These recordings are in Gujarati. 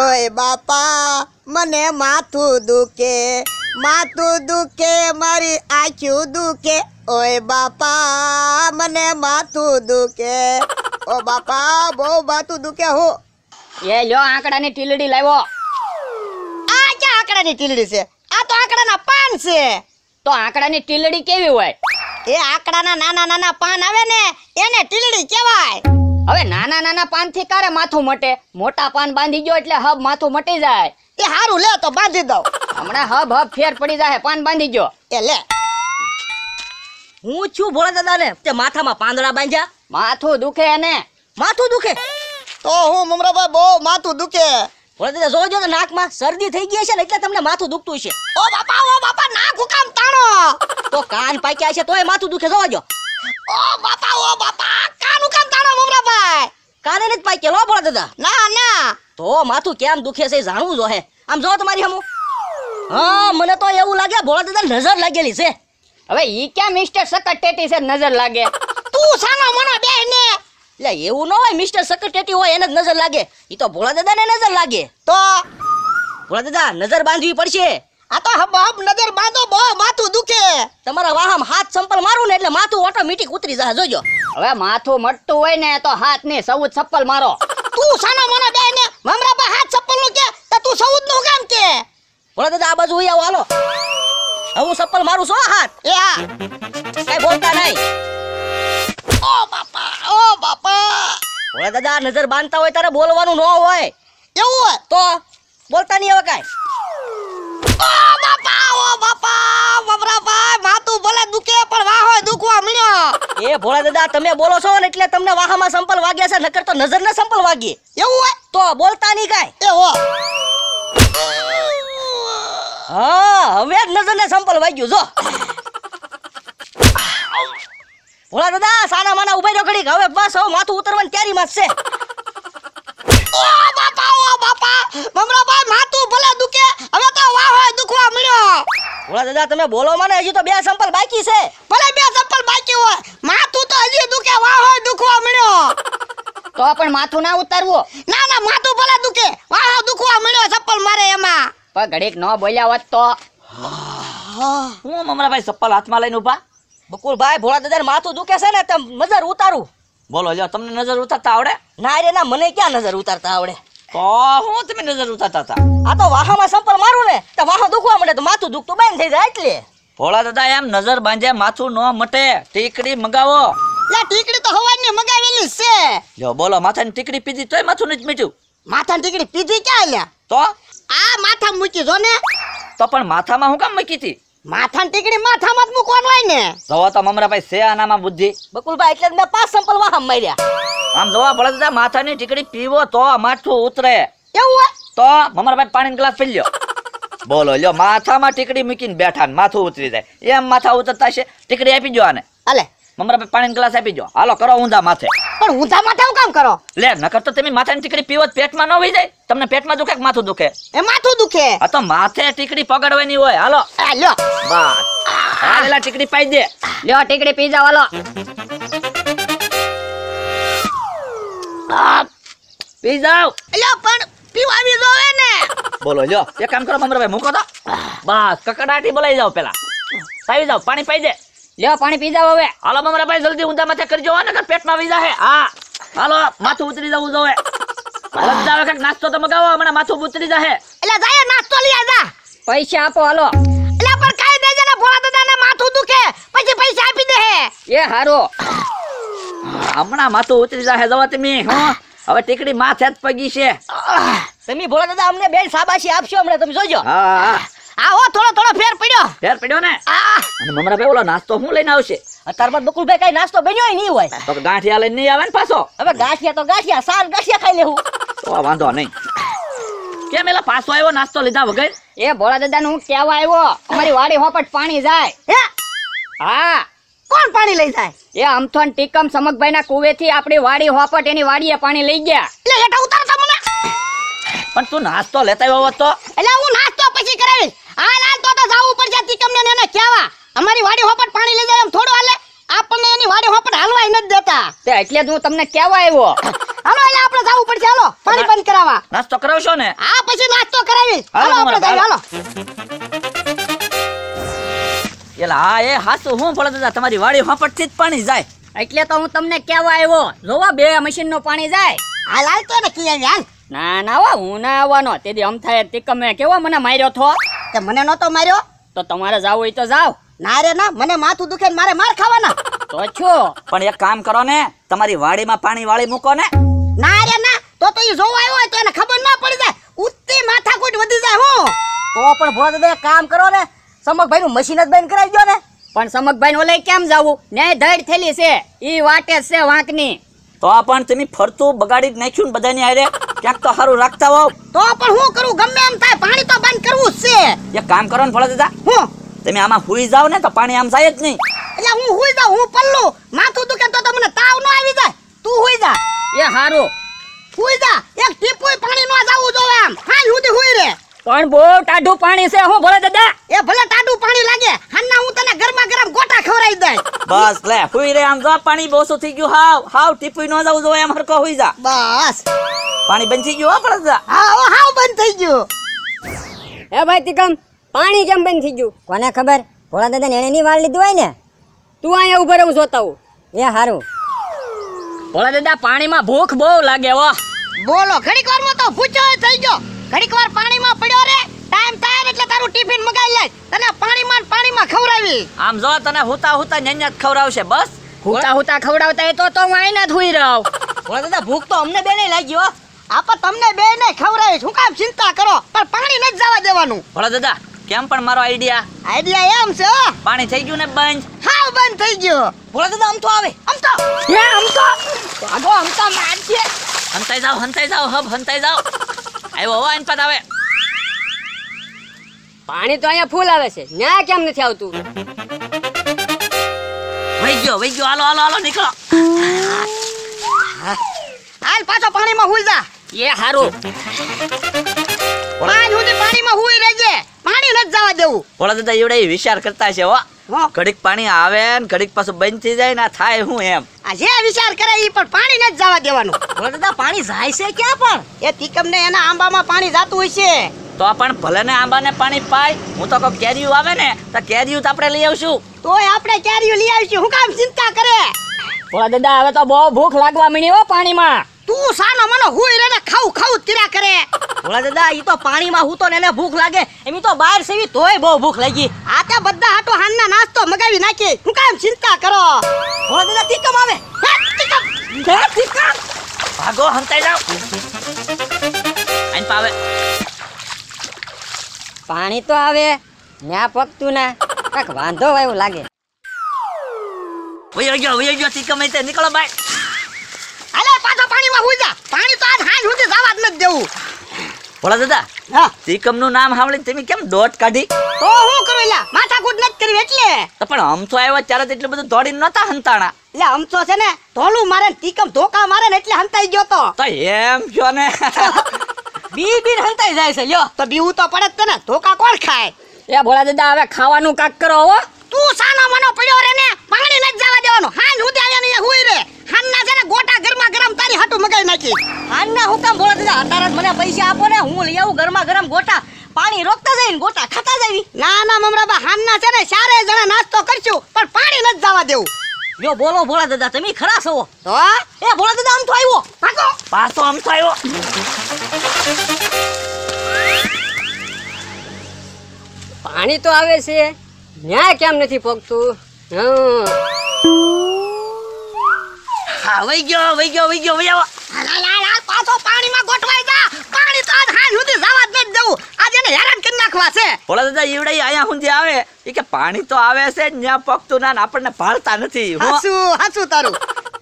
ઓય બાપા મને માથું દુખે માથું દુખે મારી આંખ્યું દુખે ઓય બાપા મને માથું દુખે ઓ બાપા બહુ માથું દુખે હો એ લ્યો આંકડાની ટીલડી લાવો આ ક્યાં આંકડાની ટીલડી છે આ તો આંકડાના પાન છે તો આંકડાની ટીલડી કેવી હોય એ આંકડાના નાના નાના પાન આવે ને એને ટીલડી કહેવાય હવે નાના નાના પાન થી કારે માથું મટે મોટા પાન બાંધી ગયો એટલે હબ માથું મટી જાય એ હારું લે તો બાંધી દઉં હમણાં હબ હબ ફેર પડી જાય પાન બાંધી ગયો એ લે હું છું ભોળા દાદા ને તે માથામાં પાંદડા બાંધ્યા માથું દુખે ને માથું દુખે તો હું મમરાભાઈ બહુ માથું દુખે ભોળા દાદા જોજો ને નાકમાં શરદી થઈ ગઈ છે ને એટલે તમને માથું દુખતું છે ઓ બાપા ઓ બાપા નાક હુકામ તાણો તો કાન પાક્યા છે તોય માથું દુખે જોજો ઓ બાપા ઓ બાપા કાને નથી પાઈ કેલો પડે દાદા ના ના તો માથું કેમ દુખે છે જાણવું જો હે આમ જો તમારી હમું હા મને તો એવું લાગે ભોળા દાદા નજર લાગેલી છે હવે ઈ ક્યાં મિસ્ટર સકટેટી છે નજર લાગે તું સાનો મનો બે ને એટલે એવું ન હોય મિસ્ટર સકટેટી હોય એને જ નજર લાગે ઈ તો ભોળા ને નજર લાગે તો ભોળા દાદા નજર બાંધવી પડશે આ તો બાપ નજર બાંધો બહુ માથું દુખે તમારા વાહમ હાથ સંપલ મારું ને એટલે માથું ઓટોમેટિક ઉતરી જાય જોજો હવે માથું મટતું હોય ને તો હાથ ને સૌ ચપ્પલ મારો તું સાનો મને બે ને મમરા બા હાથ ચપ્પલ નું કે તો તું સૌ નું કામ કે બોલો દાદા આ બાજુ આવો હાલો હું ચપ્પલ મારું છું હાથ એ હા કઈ બોલતા નહીં ઓ બાપા ઓ બાપા બોલો દાદા નજર બાંધતા હોય ત્યારે બોલવાનું ન હોય એવું હોય તો બોલતા નહીં હવે કાઈ ભોળા ઉભા રહ્યો હવે બસ હવે માથું ઉતરવાની તૈયારી માં છે હવે વાહ હોય દુખવા મળ્યો ભોળા દાદા તમે બોલો મને હજી તો બે સંપલ બાકી છે ભલે બે સંપલ બાકી હોય માથું તો હજી દુખે વાહો દુખવા મળ્યો તો પણ માથું ના ઉતારવો ના ના માથું ભલે દુખે વાહ દુખવા મળ્યો ચપ્પલ મારે એમાં પણ ઘડીક ન બોલ્યા હોત તો હું ભાઈ ચપ્પલ હાથમાં લઈને બકુલ ભાઈ ભોળા દાદા માથું દુખે છે ને તમે નજર ઉતારું બોલો જો તમને નજર ઉતારતા આવડે ના રે ના મને ક્યાં નજર ઉતારતા આવડે તો હું તમે નજર ઉતારતા હતા આ તો વાહામાં સંપલ મારું ને તો વાહો દુખવા માંડે તો માથું દુખતું બંધ થઈ જાય એટલે ભોળા દાદા એમ નજર બાંધ્યા માથું ન મટે ટીકડી મંગાવો લે ટીકડી તો હવાની મંગાવેલી છે જો બોલો માથાની ટીકડી પીધી તોય માથું નથી મીઠું માથાની ટીકડી પીધી ક્યાં લ્યા તો આ માથા મૂકી જો ને તો પણ માથામાં હું કામ મૂકી હતી માથાની ટીકડી માથામાં જ મૂકવાનું હોય ને જવા તો મમરાભાઈ છે આનામાં બુદ્ધિ બકુલભાઈ એટલે મેં પાંચ સંપલ વાહ માર્યા આમ જોવા પડે તો માથાની ટીકડી પીવો તો માથું ઉતરે એવું તો મમરાભાઈ પાણી ગ્લાસ પી લ્યો બોલો લ્યો માથામાં ટીકડી મૂકીને બેઠા ને માથું ઉતરી જાય એમ માથા ઉતરતા છે ટીકડી આપી જો આને અલે મમરાભાઈ પાણી ગ્લાસ આપી જો હાલો કરો ઊંધા માથે પણ ઊંધા માથે હું કામ કરો લે નકર તો તમે માથાની ટીકડી પીવો પેટમાં ન વહી જાય તમને પેટમાં દુખે કે માથું દુખે એ માથું દુખે આ તો માથે ટીકડી પગડવાની હોય હાલો લ્યો બસ હાલેલા ટીકડી પાઈ દે લ્યો ટીકડી પી જાવ હાલો પી જાવ અલ્યા પણ પીવાવી જોવે ને બોલો લ્યો એક કામ કરો મમરાભાઈ મૂકો તો બસ કકડાટી બોલાઈ જાવ પેલા સાવી જાવ પાણી પાઈ દે લ્યો પાણી પી જાવ હવે હાલો મમરાભાઈ જલ્દી ઊંધા માથે કરજો ને કે પેટમાં આવી હે હા હાલો માથું ઉતરી જવું જોવે લગજાવે કાંઈક નાસ્તો તો મગાવો હમણાં માથું ઉતરી જાહે એટલે જાય નાસ્તો લઈ આજા પૈસા આપો હાલો એટલે પણ કાઈ દેજે ને ભોળા દાદા ને માથું દુખે પછી પૈસા આપી દે એ હારો હમણાં માથું ઉતરી જાય જવા તમે હા હવે ટીકડી માથે જ પગી છે તમે ભોળા દાદા અમને બેન સાબાશી આપશો હમણાં તમે જોજો આવો થોડો થોડો ફેર પડ્યો ફેર પડ્યો ને અને મમરા ભાઈ ઓલો નાસ્તો હું લઈને આવશે અત્યાર અત્યારમાં બકુલભાઈ કઈ નાસ્તો બન્યો નહીં હોય તો ગાંઠિયા લઈને નહીં આવે ને પાછો હવે ગાંઠિયા તો ગાંઠિયા સાર ગાંઠિયા ખાઈ લેવું તો વાંધો નહીં કેમ એલા પાછો આવ્યો નાસ્તો લીધા વગર એ ભોળા દાદા હું કેવા આવ્યો અમારી વાડી હોપટ પાણી જાય હા કોણ પાણી લઈ જાય એ અમથોન ટીકમ સમકભાઈ ના કુવે થી આપણી વાડી હોપટ એની વાડીએ પાણી લઈ ગયા પણ તું નાસ્તો લેતા આવ્યો તો એટલે હું નાસ્તો પછી કરાવીશ હાલ હાલ તો તો જવું પડશે ટીકમ ને એને કહેવા અમારી વાડી હોપટ પાણી લઈ જાય એમ થોડું હાલે આપણને એની વાડી હોપટ હાલવાય નથી દેતા તે એટલે જ હું તમને કહેવા આવ્યો હાલો એટલે આપણે જવું પડશે હાલો પાણી બંધ કરાવવા નાસ્તો કરાવશો ને હા પછી નાસ્તો કરાવી હાલો આપણે જઈએ હાલો એટલે હા એ હાસુ હું પડે દાદા તમારી વાડી હાપટથી જ પાણી જાય એટલે તો હું તમને કહેવા આવ્યો જોવા બે મશીન નું પાણી જાય આ હાલ તો નક્કી હાલ ના ના આવા હું ના આવવાનો તેથી આમ થાય તે કેવો મને માર્યો થો તે મને નતો માર્યો તો તમારે જાવ હોય તો જાવ ના રે ના મને માથું દુખે મારે માર ખાવાના તો છો પણ એક કામ કરો ને તમારી વાડીમાં પાણી વાળી મૂકો ને ના રે ના તો તો ઈ જોવા આવ્યો તો એને ખબર ના પડી જાય ઉત્તી કોટ વધી જાય હું તો પણ ભોજ દે કામ કરો ને સમકભાઈ નું મશીન જ બંધ કરાવી દો ને પણ સમકભાઈ ઓલે કેમ જવું ને ધડ થેલી છે ઈ વાટે છે વાંકની તો પણ તમે ફરતું બગાડી નાખ્યું ને બધાની હારે ક્યાંક તો સારું રાખતા હોવ તો પણ હું કરું ગમે એમ થાય પાણી તો બંધ કરવું જ છે એ કામ કરો ને ફળો દાદા હું તમે આમાં હુઈ જાવ ને તો પાણી આમ જાય જ નહીં એટલે હું હુઈ જાવ હું પલ્લું માથું દુખે તો તમને તાવ ન આવી જાય તું હુઈ જા એ સારું હુઈ જા એક ટીપુય પાણી ન જાવું જોવે આમ પણ બહુ ટાઢું પાણી છે હું ભલે દાદા એ ભલે ટાઢું પાણી લાગે હાના હું તને ગરમા ગરમ ગોટા ખવરાઈ દઈ બસ લે હુઈ રે આમ જો પાણી બહુ સુ થઈ ગયું હાવ હાવ ટીપી ન જાવ જો એમ હરકો હુઈ જા બસ પાણી બંધ થઈ ગયું હો પણ જા હા હાવ બંધ થઈ ગયું એ ભાઈ તિકમ પાણી કેમ બંધ થઈ ગયું કોને ખબર ભોળા દાદા એને ની વાળ લીધું હોય ને તું અહીંયા ઉભો રહું જોતા એ હારું ભોળા દાદા પાણીમાં ભૂખ બહુ લાગે વાહ બોલો ઘડીક વારમાં તો ભૂચો થઈ ગયો ઘડીક વાર પાણીમાં પડ્યો રે ટાઈમ થાય એટલે તારું ટિફિન મગાવી લે તને પાણીમાં પાણીમાં ખવડાવી આમ જો તને હુતા હુતા નેન્યાત ખવડાવશે બસ હુતા હુતા ખવડાવતા એ તો તો હું આઈને ધોઈ રહ્યો ઓલા દાદા ભૂખ તો અમને બે નહીં હો આપા તમને બેને ખવડાવી શું કામ ચિંતા કરો પણ પાણી ન જવા દેવાનું ભોળા દાદા કેમ પણ મારો આઈડિયા આઈડિયા એમ છે પાણી થઈ ગયું ને બંધ હા બંધ થઈ ગયું ભોળા દાદા આમ તો આવે આમ તો હે આમ તો આગો આમ તો મારજે હંતાઈ જાવ હંતાઈ જાવ હબ હંતાઈ જાવ પાણી તો અહીંયા ફૂલ આવે છે ન્યા કેમ નથી આવતું વઈ ગયો વઈ ગયો હાલો હાલો હાલો નીકળો હાલ પાછો પાણીમાં ફૂલતા એ હારું પાણી નથી એ તીકમ ને એના આંબામાં પાણી જાતું હોય છે તો પણ ભલે ને આંબાને પાણી પાય હું તો કહું કેરીયું આવે ને તો કેરીયું તો આપણે લઈ આવશું તોય આપણે કેરીયું લઈ આવશું હું કામ ચિંતા કરે ઓલા દાદા હવે તો બહુ ભૂખ લાગવા મીણી હો પાણીમાં તું સાનો મનો હુઈ રેને ખાઉ ખાઉ તીરા કરે ભોળા દાદા ઈ તો પાણીમાં હું તો એને ભૂખ લાગે એમ તો બહાર સેવી તોય બહુ ભૂખ લાગી આ તે બધા હાટો હાનના નાસ્તો મગાવી નાખી હું કામ ચિંતા કરો ભોળા દાદા ટીકમ આવે ટીકમ હે ટીકમ ભાગો હંતાઈ જાવ આઈન પાવે પાણી તો આવે ન્યા પકતું ના કાક વાંધો એવું લાગે વયો ગયો વયો ગયો ટીકમ એ નીકળો બાય સુધી જવા જ નથી દેવું ભોળા દાદા હા તીકમ નું નામ સાંભળીને તમે કેમ દોટ કાઢી તો હું કરું માથાકૂટ નથી કરી એટલે તો પણ અમથો આવ્યો ત્યારે એટલે બધું દોડીને નતા હંતાણા એટલે અમથો છે ને ધોલું મારે ને તીકમ ધોકા મારે ને એટલે હંતાઈ ગયો તો તો એમ છો ને બી બી હંતાઈ જાય છે લ્યો તો બીવું તો પડે જ તને ધોકા કોણ ખાય એ ભોળા દાદા હવે ખાવાનું કાક કરો હો તું સાનો મનો પડ્યો રે ને પાણી નથી જવા દેવાનો હાન ઉદ્યાલે ને હુઈ રે હાન ના છે ને ગોટા ગરમા ગરમ તારી હાટુ મગાઈ નાખી હાન ના હું કામ બોલા દીધા મને પૈસા આપો ને હું લઈ આવું ગરમા ગરમ ગોટા પાણી રોકતા જઈને ગોટા ખાતા જવી ના ના મમરાબા હાન ના છે ને સારે જણા નાસ્તો કરશું પણ પાણી નથી જવા દેવું જો બોલો ભોળા દાદા તમે ખરા છો તો એ ભોળા દાદા આમ તો આવ્યો પાછો પાછો આમ તો આવ્યો પાણી તો આવે છે ન્યા કેમ નથી પોગતું હા વઈ ગયો વઈ ગયો વઈ ગયો વઈ આવો પાછો પાણી તો આજ હાલ સુધી જવા આજે એને હેરાન છે દાદા ઈવડે આયા હું આવે એ કે પાણી તો આવે છે ન્યા પોગતું ના આપણને ભાળતા નથી હાસું હાસું તારું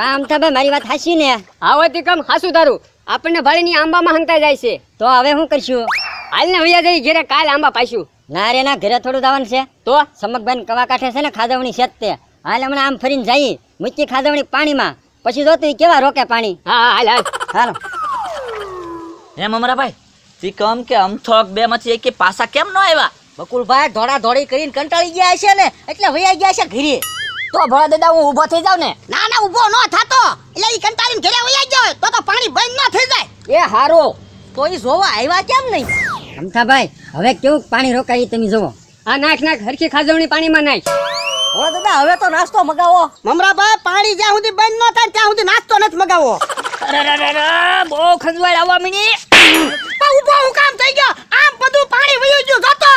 કામ તમે મારી વાત ને આવતી કામ હાસું તારું આપણને ભાળીની આંબામાં હંતા જાય છે તો હવે શું કરશું હાલ ને જઈ ઘેરે કાલ આંબા પાછું ના રે ના ઘરે થોડું દાવાનું છે તો સમકભાઈ કવા કાંઠે છે ને ખાધવણી છે તે હાલ હમણાં આમ ફરીને જઈએ મૂકી ખાધવણી પાણીમાં પછી જોતું કેવા રોકે પાણી હા હા હાલ હાલ એમ અમારા ભાઈ તી કમ કે અમથોક બે માંથી એક પાસા કેમ ન આવ્યા બકુલભાઈ ધોળા ધોડી કરીને કંટાળી ગયા છે ને એટલે વૈયા ગયા છે ઘરે તો ભોળા દાદા હું ઊભો થઈ જાવ ને ના ના ઊભો ન થાતો એટલે એ કંટાળીને ઘરે વૈયા ગયો તો તો પાણી બંધ ન થઈ જાય એ હારો તો ઈ જોવા આવ્યા કેમ નહીં રમતા ભાઈ હવે કેવું પાણી રોકાય તમે જુઓ આ નાખ નાખ હરખી ખાજવણી પાણીમાં નાખ ઓ દાદા હવે તો નાસ્તો મગાવો મમરાભાઈ પાણી જ્યાં સુધી બંધ ન થાય ત્યાં સુધી નાસ્તો નથી મગાવો બહુ ખંજવાળ આવવા મીની ઉભો હું કામ થઈ ગયો આમ બધું પાણી વયું ગયું જોતો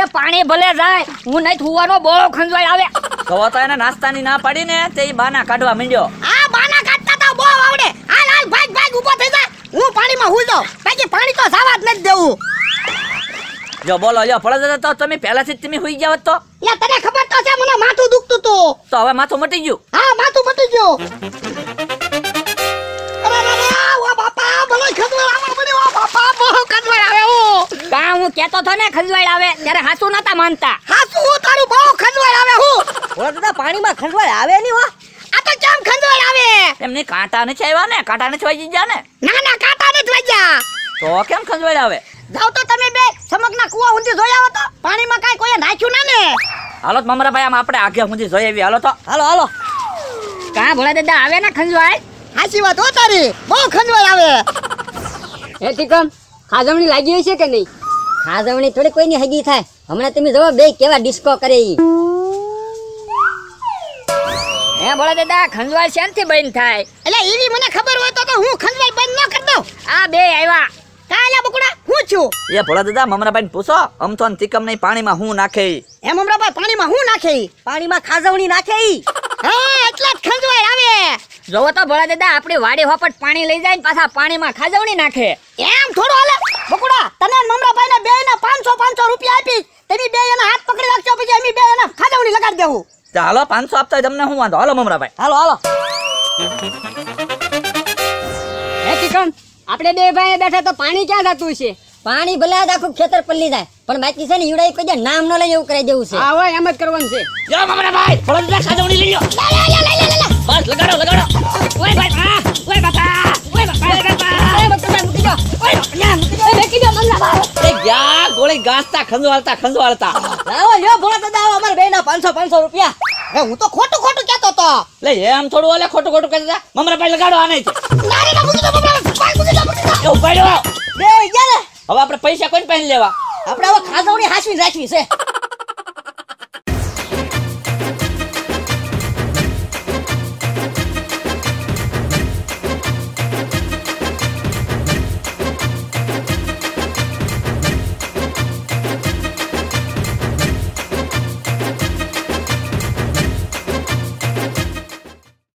એ પાણી ભલે જાય હું નહીં થવાનો બહુ ખંજવાળ આવે તો તો એને નાસ્તાની ના પાડી ને તે બાના કાઢવા માંડ્યો આ બાના કાઢતા તો બહુ આવડે હાલ હાલ ભાગ ભાગ ઉભો થઈ જા હું પાણીમાં હું દો બાકી પાણી તો સાવા જ નથી દેવું જો બોલો લ્યો પડે દાદા તો તમે પહેલાથી જ તમે હોઈ ગયા તો યા તને ખબર તો છે મને માથું દુખતું તો તો હવે માથું મટી ગયું હા માથું મટી ગયું અરે અરે ઓ બાપા ભલો ખંજવાળ આવો મને ઓ બાપા બહુ ખંજવાળ આવે ઓ કા હું કહેતો તો ને ખંજવાળ આવે ત્યારે હાસુ નતા માનતા હાસુ હું તારું બહુ ખંજવાળ આવે હું ઓલા દાદા પાણીમાં ખંજવાળ આવે ની વા આ તો કેમ ખંજવાળ આવે એમને કાંટા નથી આવ્યા ને કાંટા નથી વાગી ગયા ને ના ના કાંટા નથી વાગ્યા તો કેમ ખંજવાળ આવે જાવ તો તમે બે સમકના કુવા ઊંધી જોઈ હતો તો પાણીમાં કાંઈ કોઈ નાખ્યું ના ને હાલો મમરા ભાઈ આમ આપણે આગે ઊંધી જોઈ આવી હાલો તો હાલો હાલો કાં ભોળા દાદા આવે ને ખંજવાય હાચી વાત હો તારી બહુ ખંજવાય આવે એ ટીકમ ખાજવણી લાગી હોય છે કે નહીં ખાજવણી થોડી કોઈની હગી થાય હમણાં તમે જોવો બે કેવા ડિસ્કો કરે ઈ હે બોલા દાદા ખંજવાળ શાંતિ બંધ થાય એટલે એવી મને ખબર હોય તો હું ખંજવાળ બંધ ન કરી દઉં આ બે આવ્યા કાલા બકુડા એ ભોળા દાદા મમરાબાઈ પૂછો અમથોન તિકમ નહીં પાણીમાં હું નાખે એમ મમરાબાઈ પાણીમાં હું નાખે પાણીમાં ખાજવણી નાખે હા એટલે જ ખંજવાય આવે જોવો તો ભોળા દાદા આપણી વાડી હોપટ પાણી લઈ જાય ને પાછા પાણીમાં ખાજવણી નાખે એમ થોડો હાલે બકુડા તને મમરાભાઈ ને બે ને પાંચસો પાંચસો રૂપિયા આપી તેની બે એના હાથ પકડી રાખજો પછી એમ બે એના ખાજવણી લગાડી દેવું ચાલો પાંચસો આપતા તમને હું વાંધો હાલો મમરાભાઈ હાલો હાલો હે કિકન આપણે બે ભાઈ બેઠા તો પાણી ક્યાં થતું છે પાણી ભલે આખું ખેતર પલ્લી જાય પણ બાકી છે ને ઈવડાઈ કોઈ નામ ન લઈ એવું કરાઈ દેવું છે હા હોય એમ જ કરવાનું છે જો મમરા ભાઈ થોડા દિવસ ખાજવણી લઈ લ્યો બસ લગાડો લગાડો ઓય ભાઈ હા ઓય બાપા ગાસતા ખંજવાળતા ખંજવાળતા લાવો લ્યો ભોળા દાદા અમાર રૂપિયા હું તો ખોટું ખોટું કહેતો હતો લે એમ થોડું ઓલે ખોટું ખોટું કહેતા મમરા ભાઈ લગાડો આને ના રે બાપુ તો મમરા ઉપાડ્યો બે ગયા ને હવે આપણે પૈસા કોઈને પહેરી લેવા આપણે હવે ખાધવણી હાચવી રાખવી છે